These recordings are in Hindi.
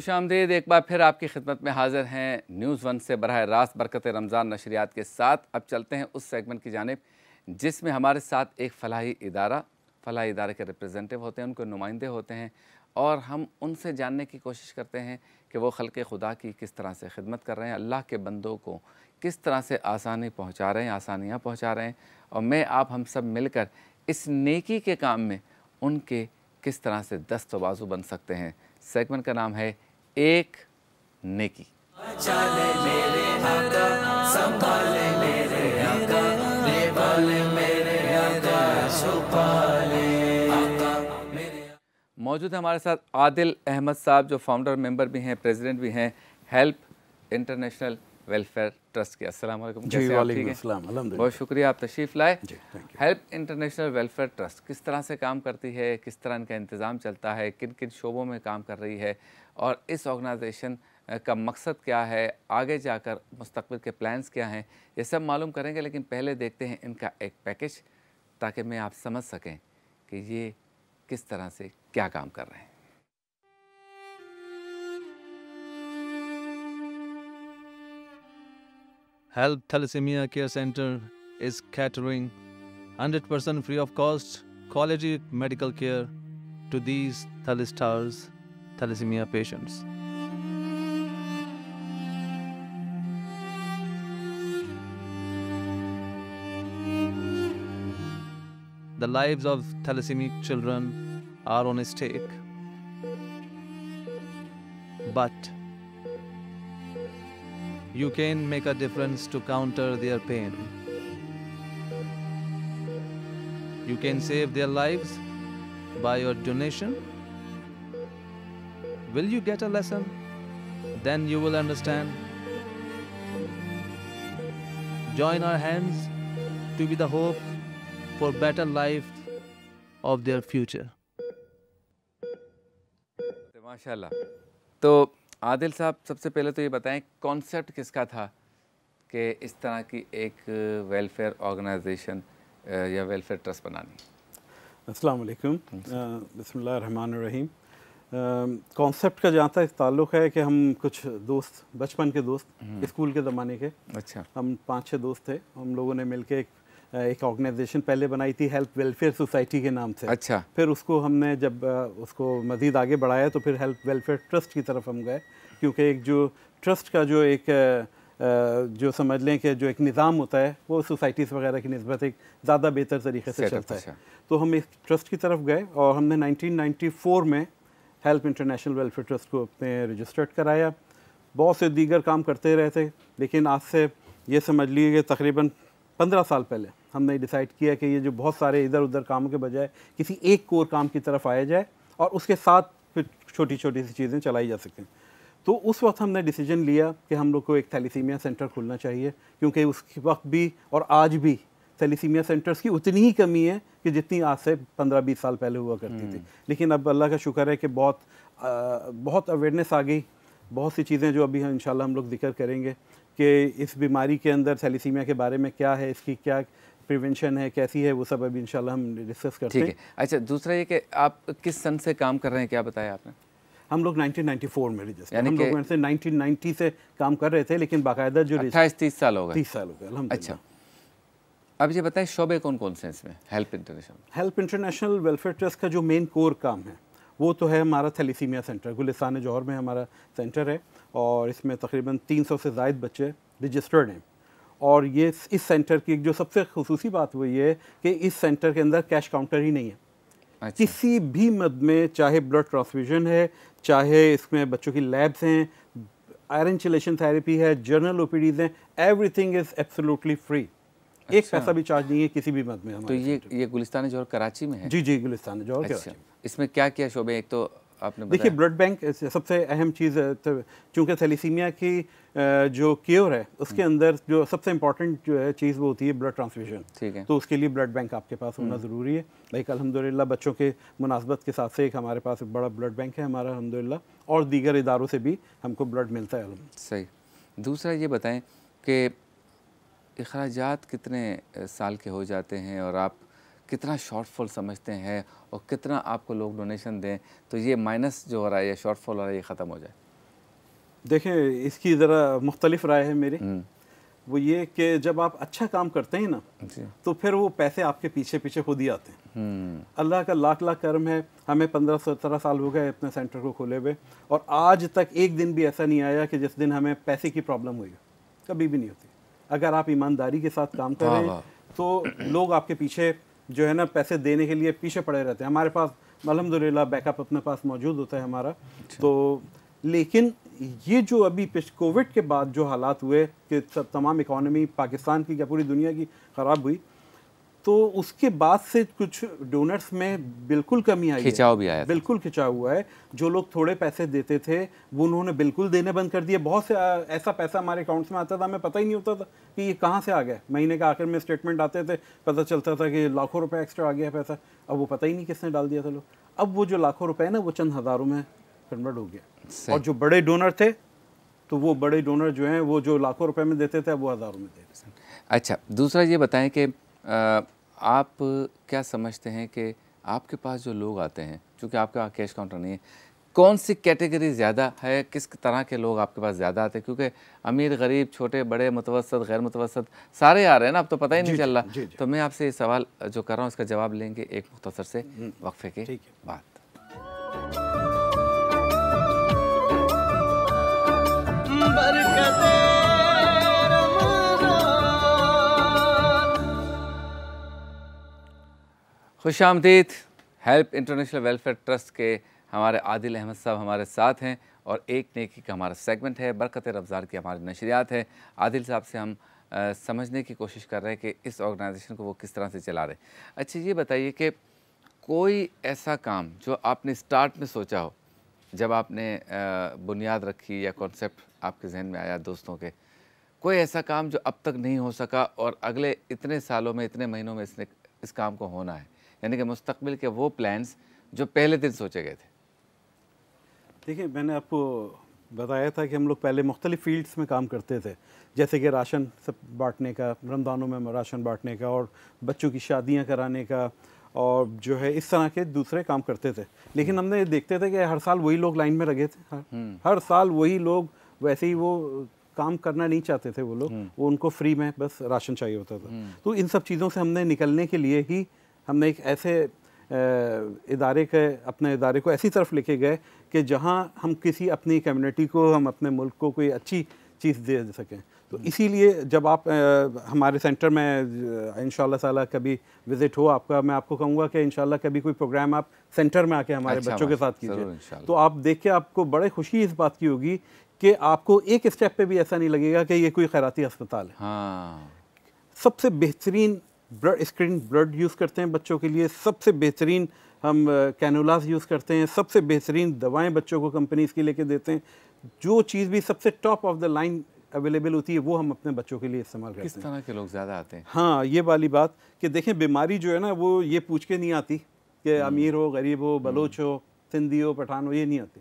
खुश आमदीद एक बार फिर आपकी खिदमत में हाजिर हैं न्यूज़ वन से बरह रास्त बरकत रमज़ान नशरियात के साथ अब चलते हैं उस सेगमेंट की जानब जिसमें हमारे साथ एक फलाही इदारा फलाही इदारे के रिप्रेजेंटेटिव होते हैं उनके नुमाइंदे होते हैं और हम उनसे जानने की कोशिश करते हैं कि वो के खुदा की किस तरह से खिदमत कर रहे हैं अल्लाह के बंदों को किस तरह से आसानी पहुँचा रहे हैं आसानियाँ पहुँचा रहे हैं और मैं आप हम सब मिलकर इस नेकी के काम में उनके किस तरह से दस्तबाजू बन सकते हैं सेगमेंट का नाम है एक नेकी मौजूद है हमारे साथ आदिल अहमद साहब जो फाउंडर मेंबर भी हैं प्रेसिडेंट भी हैं हेल्प इंटरनेशनल वेलफेयर ट्रस्ट के अस्सलाम वालेकुम बहुत शुक्रिया आप तशरीफ़ लाए हेल्प इंटरनेशनल वेलफेयर ट्रस्ट किस तरह से काम करती है किस तरह इनका इंतज़ाम चलता है किन किन शोबों में काम कर रही है और इस ऑर्गेनाइजेशन का मकसद क्या है आगे जाकर मुस्तबिल के प्लान्स क्या हैं ये सब मालूम करेंगे लेकिन पहले देखते हैं इनका एक पैकेज ताकि मैं आप समझ सकें कि ये किस तरह से क्या काम कर रहे हैं Help Thalassemia Care Center is catering 100% free of cost quality medical care to these Thalistars thalassemia patients. The lives of thalassemic children are on stake. But you can make a difference to counter their pain. You can save their lives by your donation. Will you get a lesson? Then you will understand. Join our hands to be the hope for better life of their future. MashaAllah. So Adil साहब सबसे पहले तो ये बताएं कॉन्सेप्ट किसका था कि इस तरह की एक वेलफेयर ऑर्गेनाइजेशन या वेलफेयर ट्रस्ट बनानी अस्सलाम वालेकुम रहमान रहीम कॉन्सेप्ट का जहाँ तक ताल्लुक़ है कि हम कुछ दोस्त बचपन के दोस्त हम्म। स्कूल के ज़माने के अच्छा हम पाँच छः दोस्त थे हम लोगों ने मिलके एक एक ऑर्गेनाइजेशन पहले बनाई थी हेल्प वेलफेयर सोसाइटी के नाम से अच्छा फिर उसको हमने जब उसको मज़ीद आगे बढ़ाया तो फिर हेल्प वेलफेयर ट्रस्ट की तरफ हम गए क्योंकि एक जो ट्रस्ट का जो एक जो समझ लें कि जो एक निज़ाम होता है वो सोसाइटीज़ वगैरह की नस्बत एक ज़्यादा बेहतर तरीके से चलता है अच्छा। तो हम इस ट्रस्ट की तरफ गए और हमने 1994 में हेल्प इंटरनेशनल वेलफेयर ट्रस्ट को अपने रजिस्टर्ड कराया बहुत से दीगर काम करते रहे थे लेकिन आज से ये समझ लीजिए कि तकरीबन पंद्रह साल पहले हमने डिसाइड किया कि ये जो बहुत सारे इधर उधर काम के बजाय किसी एक कोर काम की तरफ आया जाए और उसके साथ फिर छोटी छोटी सी चीज़ें चलाई जा सकें तो उस वक्त हमने डिसीजन लिया कि हम लोग को एक थैलीसीमिया सेंटर खोलना चाहिए क्योंकि उस वक्त भी और आज भी थैलीसीमिया सेंटर्स की उतनी ही कमी है कि जितनी आज से पंद्रह बीस साल पहले हुआ करती थी हम्म। लेकिन अब अल्लाह का शुक्र है कि बहुत आ, बहुत अवेयरनेस आ गई बहुत सी चीज़ें जो अभी हम इन हम लोग जिक्र करेंगे कि इस बीमारी के अंदर थैलीसीमिया के बारे में क्या है इसकी क्या प्रिवेंशन है कैसी है वो सब अभी इंशाल्लाह हम डिस्कस करते हैं अच्छा दूसरा ये कि आप किस सन से काम कर रहे हैं क्या बताया आपने हम लोग 1994 में रजिस्टर हम लोग से 1990 से काम कर रहे थे लेकिन बाकायदा जो अट्ठाईस तीस साल हो गए तीस साल हो गए अच्छा अब ये बताएं शोबे कौन कौन से इसमें help international help international welfare trust का जो मेन कोर काम है वो तो है हमारा थैलीसीमिया सेंटर गुलिसान जौहर में हमारा सेंटर है और इसमें तकरीबन 300 से जायद बच्चे रजिस्टर्ड हैं और ये इस सेंटर की जो सबसे खसूसी बात हुई है कि इस सेंटर के अंदर कैश काउंटर ही नहीं है अच्छा। किसी भी मद में चाहे ब्लड ट्रांसफ्यूजन है चाहे इसमें बच्चों की लैब्स हैं आयरन चिलेशन थेरेपी है जर्नल ओपीडीज हैं एवरीथिंग इज़ एब्सोल्युटली फ्री अच्छा। एक पैसा भी चार्ज नहीं है किसी भी मद में तो ये ये गुलिस्तान जोर कराची में है जी जी गुलिस्तान जौहर अच्छा। इसमें क्या क्या शोबे एक तो आपने देखिए ब्लड बैंक सबसे अहम चीज़ तो, चूँकि थैलीसीमिया की जो क्योर है उसके हम्म। अंदर जो सबसे इम्पॉर्टेंट जो है चीज़ वो होती है ब्लड ट्रांसफ्यूजन ठीक है तो उसके लिए ब्लड बैंक आपके पास होना हम्म। ज़रूरी है लाइक अलहमदिल्ला बच्चों के मुनासबत के साथ से एक हमारे पास एक बड़ा ब्लड बैंक है हमारा अलहमदिल्ला और दीगर इदारों से भी हमको ब्लड मिलता है सही दूसरा ये बताएँ कि अखराज कितने साल के हो जाते हैं और आप कितना शॉर्टफॉल समझते हैं और कितना आपको लोग डोनेशन दें तो ये माइनस जो हो रहा है या शॉर्टफॉल हो रहा है ये ख़त्म हो जाए देखें इसकी ज़रा मुख्तलिफ राय है मेरी हम्म। वो ये कि जब आप अच्छा काम करते हैं ना तो फिर वो पैसे आपके पीछे पीछे खुद ही आते हैं हम्म। अल्लाह का लाख लाख कर्म है हमें पंद्रह सत्रह साल हो गए अपने सेंटर को खोले हुए और आज तक एक दिन भी ऐसा नहीं आया कि जिस दिन हमें पैसे की प्रॉब्लम हुई कभी भी नहीं होती अगर आप ईमानदारी के साथ काम करें हाँ, हाँ। तो लोग आपके पीछे जो है ना पैसे देने के लिए पीछे पड़े रहते हैं हमारे पास अलहमदिल्ला बैकअप अपने पास मौजूद होता है हमारा अच्छा। तो लेकिन ये जो अभी पिछ कोविड के बाद जो हालात हुए कि तमाम इकॉनमी पाकिस्तान की या पूरी दुनिया की ख़राब हुई तो उसके बाद से कुछ डोनर्स में बिल्कुल कमी आई खिंचाव भी आया बिल्कुल खिंचाव हुआ है जो लोग थोड़े पैसे देते थे वो उन्होंने बिल्कुल देने बंद कर दिए बहुत से ऐसा पैसा हमारे अकाउंट्स में आता था हमें पता ही नहीं होता था कि ये कहाँ से आ गया महीने के आखिर में स्टेटमेंट आते थे पता चलता था कि लाखों रुपये एक्स्ट्रा आ गया पैसा अब वो पता ही नहीं किसने डाल दिया था लोग अब वो जो लाखों रुपये है ना वो चंद हज़ारों में कन्वर्ट हो गया और जो बड़े डोनर थे तो वो बड़े डोनर जो हैं वो जो लाखों रुपये में देते थे अब वो हज़ारों में देते अच्छा दूसरा ये बताएं कि आप क्या समझते हैं कि आपके पास जो लोग आते हैं चूँकि आपके पास कैश काउंटर नहीं है कौन सी कैटेगरी ज़्यादा है किस तरह के लोग आपके पास ज़्यादा आते हैं क्योंकि अमीर गरीब छोटे बड़े मुतवसत गैर मुतवसत सारे आ रहे हैं ना अब तो पता ही नहीं चल रहा तो मैं आपसे ये सवाल जो कर रहा हूँ इसका जवाब लेंगे एक मुख्तर से हम्म। वक्फे के बाद खुश आमदीद हेल्प इंटरनेशनल वेलफेयर ट्रस्ट के हमारे आदिल अहमद साहब हमारे साथ हैं और एक नेकी का हमारा सेगमेंट है बरकत रफ्ज़ार की हमारी नशरियात है आदिल साहब से हम आ, समझने की कोशिश कर रहे हैं कि इस ऑर्गेनाइजेशन को वो किस तरह से चला रहे अच्छा ये बताइए कि कोई ऐसा काम जो आपने स्टार्ट में सोचा हो जब आपने बुनियाद रखी या कॉन्सेप्ट आपके जहन में आया दोस्तों के कोई ऐसा काम जो अब तक नहीं हो सका और अगले इतने सालों में इतने महीनों में इसने इस काम को होना है यानी कि मुस्तबिल के वो प्लान्स जो पहले दिन सोचे गए थे देखिए मैंने आपको बताया था कि हम लोग पहले मुख्तलि फील्ड्स में काम करते थे जैसे कि राशन सब बांटने का रमज़ानों में राशन बांटने का और बच्चों की शादियाँ कराने का और जो है इस तरह के दूसरे काम करते थे लेकिन हम्म। हमने देखते थे कि हर साल वही लोग लाइन में लगे थे हर, हम्म। हर साल वही लोग वैसे ही वो काम करना नहीं चाहते थे वो लोग हम्म। वो उनको फ्री में बस राशन चाहिए होता था तो इन सब चीज़ों से हमने निकलने के लिए ही हमने एक ऐसे इदारे के अपने इदारे को ऐसी तरफ लेके गए कि जहाँ हम किसी अपनी कम्युनिटी को हम अपने मुल्क को कोई अच्छी चीज़ दे सकें तो हम्म। इसीलिए जब आप आ, हमारे सेंटर में इन ताला कभी विज़िट हो आपका मैं आपको कहूँगा कि इन कभी कोई प्रोग्राम आप सेंटर में आके हमारे अच्छा बच्चों के साथ कीजिए तो आप देख के आपको बड़े खुशी इस बात की होगी कि आपको एक स्टेप पे भी ऐसा नहीं लगेगा कि ये कोई खैराती अस्पताल है हाँ। सबसे बेहतरीन ब्लड स्क्रीन ब्लड यूज़ करते हैं बच्चों के लिए सबसे बेहतरीन हम कैनोलाज यूज़ करते हैं सबसे बेहतरीन दवाएं बच्चों को कंपनीज़ की लेके देते हैं जो चीज़ भी सबसे top of the line available होती है वो हम अपने बच्चों के लिए इस्तेमाल करते हैं किस तरह के लोग ज़्यादा आते हैं हाँ ये वाली बात कि देखें बीमारी जो है ना वो ये पूछ के नहीं आती कि हम्म। अमीर हो गरीब हो बलोच हम्म। हो सिंधी हो पठान हो ये नहीं आती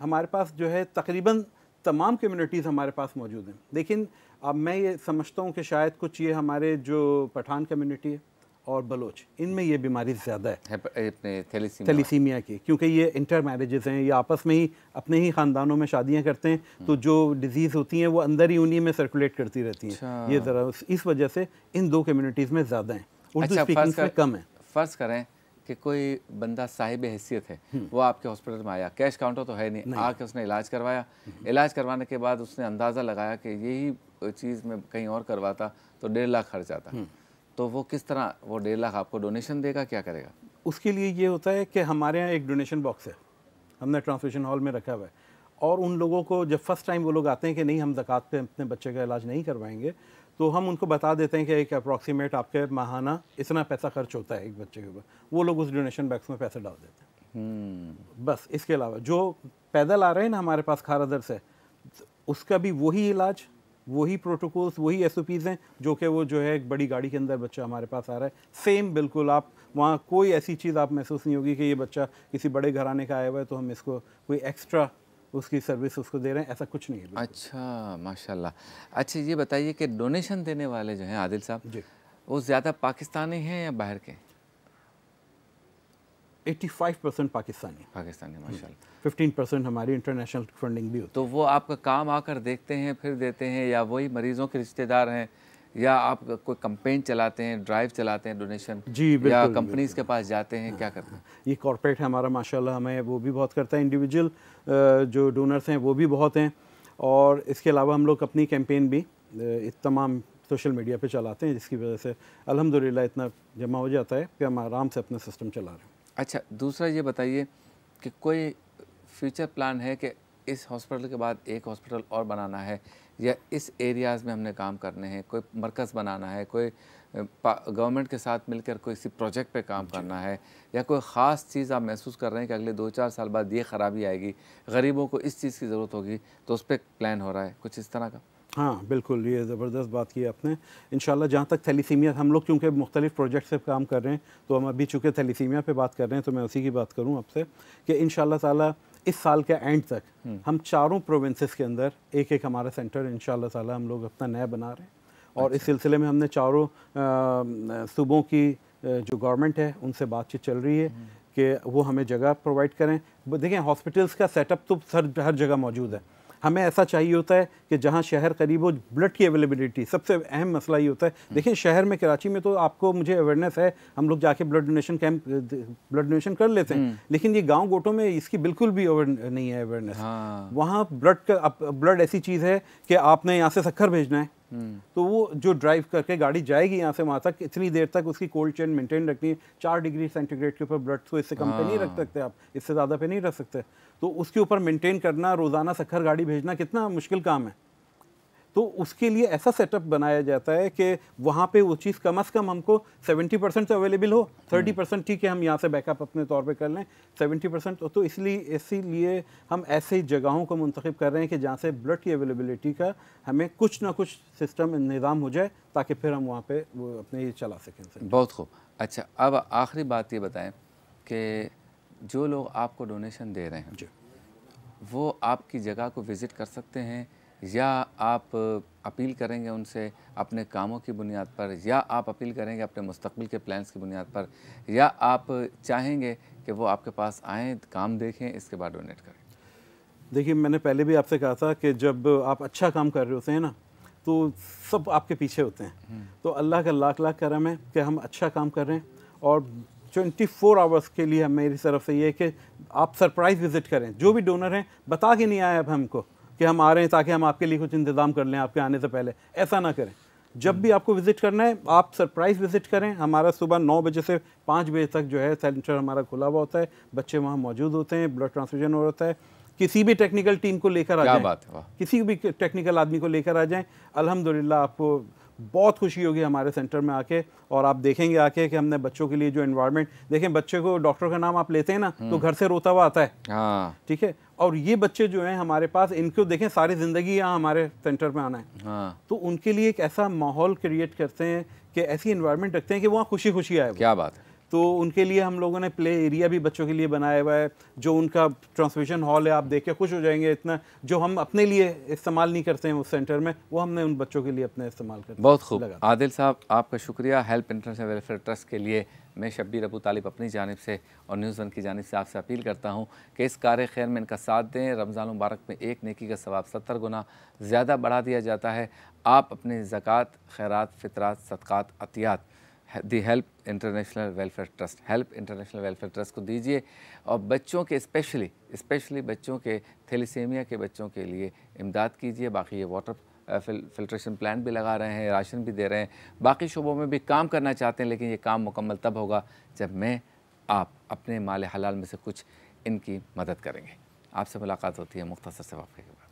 हमारे पास जो है तकरीबन तमाम कम्युनिटीज़ हमारे पास मौजूद हैं लेकिन अब मैं ये समझता हूँ कि शायद कुछ ये हमारे जो पठान कम्युनिटी है और बलोच इनमें ये बीमारी ज़्यादा है थैलीसीमिया की क्योंकि ये इंटर मैरिजेज़ हैं ये आपस में ही अपने ही ख़ानदानों में शादियाँ करते हैं तो हम्म। जो डिज़ीज़ होती हैं वो अंदर ही उन्हीं में सर्कुलेट करती रहती हैं अच्छा। ये ज़रा इस वजह से इन दो कम्यूनिटीज़ में ज़्यादा हैं उर्दू स्पीकिंग अच्छा, में कम है फ़र्ज़ करें कि कोई बंदा साहिब हैसियत है हम्म। वो आपके हॉस्पिटल में आया कैश काउंटर तो है नहीं, नहीं। आके उसने इलाज करवाया हम्म। इलाज करवाने के बाद उसने अंदाज़ा लगाया कि यही चीज़ में कहीं और करवाता तो डेढ़ लाख खर्च आता हम्म। तो वो किस तरह वो डेढ़ लाख आपको डोनेशन देगा क्या करेगा उसके लिए ये होता है कि हमारे यहाँ एक डोनेशन बॉक्स है हमने ट्रांसमिशन हॉल में रखा हुआ है और उन लोगों को जब फर्स्ट टाइम वो लोग आते हैं कि नहीं हम जक़ात पे अपने बच्चे का इलाज नहीं करवाएंगे तो हम उनको बता देते हैं कि एक अप्रॉक्सीमेट आपके माहाना इतना पैसा खर्च होता है एक बच्चे के ऊपर वो लोग उस डोनेशन बैग्स में पैसे डाल देते हैं hmm. बस इसके अलावा जो पैदल आ रहे हैं ना हमारे पास खारादर से उसका भी वही इलाज वही प्रोटोकॉल्स वही एस हैं जो कि वो जो है एक बड़ी गाड़ी के अंदर बच्चा हमारे पास आ रहा है सेम बिल्कुल आप वहाँ कोई ऐसी चीज़ आप महसूस नहीं होगी कि ये बच्चा किसी बड़े घराने का आया हुआ है तो हम इसको कोई एक्स्ट्रा उसकी सर्विस उसको दे रहे हैं ऐसा कुछ नहीं है अच्छा माशाल्लाह अच्छा ये बताइए कि डोनेशन देने वाले जो हैं आदिल साहब जी वो ज़्यादा पाकिस्तानी हैं या बाहर के 85 परसेंट पाकिस्तानी पाकिस्तानी माशाल्लाह 15 हम्म। परसेंट हमारी इंटरनेशनल फंडिंग भी होती तो वो आपका काम आकर देखते हैं फिर देते हैं या वही मरीज़ों के रिश्तेदार हैं या आप कोई कंपेन चलाते हैं ड्राइव चलाते हैं डोनेशन जी या कंपनीज के पास जाते हैं क्या करते हैं ये कॉरपोरेट है हमारा माशाल्लाह हमें वो भी बहुत करता है इंडिविजुअल जो डोनर्स हैं वो भी बहुत हैं और इसके अलावा हम लोग अपनी कैंपेन भी तमाम सोशल मीडिया पे चलाते हैं जिसकी वजह से अल्हम्दुलिल्लाह इतना जमा हो जाता है कि हम आराम से अपना सिस्टम चला रहे हैं अच्छा दूसरा ये बताइए कि कोई फ्यूचर प्लान है कि इस हॉस्पिटल के बाद एक हॉस्पिटल और बनाना है या इस एरियाज़ में हमने काम करने हैं कोई मरकज़ बनाना है कोई गवर्नमेंट के साथ मिलकर कोई किसी प्रोजेक्ट पे काम करना है या कोई ख़ास चीज़ आप महसूस कर रहे हैं कि अगले दो चार साल बाद ये ख़राबी आएगी गरीबों को इस चीज़ की ज़रूरत होगी तो उस पर प्लान हो रहा है कुछ इस तरह का हाँ बिल्कुल ये ज़बरदस्त बात की आपने इन जहाँ तक थैलीसीमिया हम लोग क्योंकि मुख्तलिफ प्रोजेक्ट से काम कर रहे हैं तो हम अभी चूँकि थैलीसीमिया पे बात कर रहे हैं तो मैं उसी की बात करूँ आपसे कि इन ताला इस साल के एंड तक हम्म। हम चारों प्रोविंसेस के अंदर एक एक हमारा सेंटर इन ताला हम लोग अपना नया बना रहे हैं और इस अच्छा। सिलसिले में हमने चारों सूबों की जो गवर्नमेंट है उनसे बातचीत चल रही है हम्म। कि वो हमें जगह प्रोवाइड करें देखें हॉस्पिटल्स का सेटअप तो सर हर जगह मौजूद है हमें ऐसा चाहिए होता है कि जहाँ शहर करीब हो ब्लड की अवेलेबिलिटी सबसे अहम मसला ये होता है हम्म। देखिए शहर में कराची में तो आपको मुझे अवेयरनेस है हम लोग जाके blood donation camp blood donation कर लेते हैं हम्म। लेकिन ये गाँव गोटों में इसकी बिल्कुल भी नहीं है अवेयरनेस हाँ। वहाँ ब्लड का ब्लड ऐसी चीज़ है कि आपने यहाँ से शक्कर भेजना है तो वो जो ड्राइव करके गाड़ी जाएगी यहाँ से वहाँ तक इतनी देर तक उसकी कोल्ड चेन मेंटेन रखनी है चार डिग्री सेंटीग्रेड के ऊपर ब्लड को इससे कम पे नहीं रख हाँ। सकते आप इससे ज़्यादा पे नहीं रख सकते तो उसके ऊपर मेंटेन करना रोज़ाना सखर गाड़ी भेजना कितना मुश्किल काम है तो उसके लिए ऐसा सेटअप बनाया जाता है कि वहाँ पे वो चीज़ कम अज़ कम हमको 70 परसेंट अवेलेबल हो 30 परसेंट ठीक है हम यहाँ से बैकअप अपने तौर पे कर लें 70 परसेंट तो इसलिए इसीलिए हम ऐसे जगहों को मंतखब कर रहे हैं कि जहाँ से ब्लड की अवेलेबिलिटी का हमें कुछ ना कुछ सिस्टम निज़ाम हो जाए ताकि फिर हम वहाँ पर वो अपने ये चला सकें बहुत खूब अच्छा अब आखिरी बात ये बताएँ कि जो लोग आपको डोनेशन दे रहे हैं वो आपकी जगह को विज़िट कर सकते हैं या आप अपील करेंगे उनसे अपने कामों की बुनियाद पर या आप अपील करेंगे अपने मुस्तबिल के प्लान्स की बुनियाद पर या आप चाहेंगे कि वो आपके पास आएँ काम देखें इसके बाद डोनेट करें देखिए मैंने पहले भी आपसे कहा था कि जब आप अच्छा काम कर रहे होते हैं ना तो सब आपके पीछे होते हैं हम्म। तो अल्लाह का लाख लाख करम है कि हम अच्छा काम कर रहे हैं और 24 फोर आवर्स के लिए मेरी तरफ से ये कि आप सरप्राइज़ विज़िट करें जो भी डोनर हैं बता के नहीं आए अब हमको कि हम आ रहे हैं ताकि हम आपके लिए कुछ इंतज़ाम कर लें आपके आने से पहले ऐसा ना करें जब भी आपको विज़िट करना है आप सरप्राइज़ विज़िट करें हमारा सुबह नौ बजे से पाँच बजे तक जो है सेंटर हमारा खुला हुआ होता है बच्चे वहाँ मौजूद होते हैं ब्लड ट्रांसफ्यूजन हो रहा है किसी भी टेक्निकल टीम को लेकर आ जाए किसी भी टेक्निकल आदमी को लेकर आ जाएँ अलहमदिल्ला आपको बहुत खुशी होगी हमारे सेंटर में आके और आप देखेंगे आके कि हमने बच्चों के लिए जो इन्वायरमेंट देखें बच्चे को डॉक्टर का नाम आप लेते हैं ना तो हम्म। घर से रोता हुआ आता है हाँ। ठीक है और ये बच्चे जो हैं हमारे पास इनको देखें सारी ज़िंदगी यहाँ हमारे सेंटर में आना है हाँ। तो उनके लिए एक ऐसा माहौल क्रिएट करते हैं कि ऐसी इन्वायरमेंट रखते हैं कि वहाँ खुशी खुशी आए क्या बात है तो उनके लिए हम लोगों ने प्ले एरिया भी बच्चों के लिए बनाया हुआ है जो उनका ट्रांसमिशन हॉल है आप देख के खुश हो जाएंगे इतना जो हम अपने लिए इस्तेमाल नहीं करते हैं उस सेंटर में वो हमने उन बच्चों के लिए अपने इस्तेमाल कर बहुत खूब आदिल साहब आपका शुक्रिया हेल्प इंटरनेशनल वेलफेयर ट्रस्ट के लिए मैं शब्बीर अबू तालिब अपनी जानब से और न्यूज़ वन की जानब से आपसे अपील करता हूँ कि इस कार खैर में इनका साथ दें रमज़ान मुबारक में एक नेकी का सवाब सत्तर गुना ज़्यादा बढ़ा दिया जाता है आप अपने ज़क़़त खैरात फितरात सदक़ात अतियात the help international welfare trust help international welfare trust को दीजिए और बच्चों के स्पेशली स्पेशली बच्चों के थैलीसेमिया के बच्चों के लिए इमदाद कीजिए बाकी ये वाटर फिल्ट्रेशन प्लान भी लगा रहे हैं राशन भी दे रहे हैं बाकी शोबों में भी काम करना चाहते हैं लेकिन ये काम मुकम्मल तब होगा जब मैं आप अपने माल हलाल में से कुछ इनकी मदद करेंगे आपसे मुलाकात होती है मुख्तर से वाक़े के बाद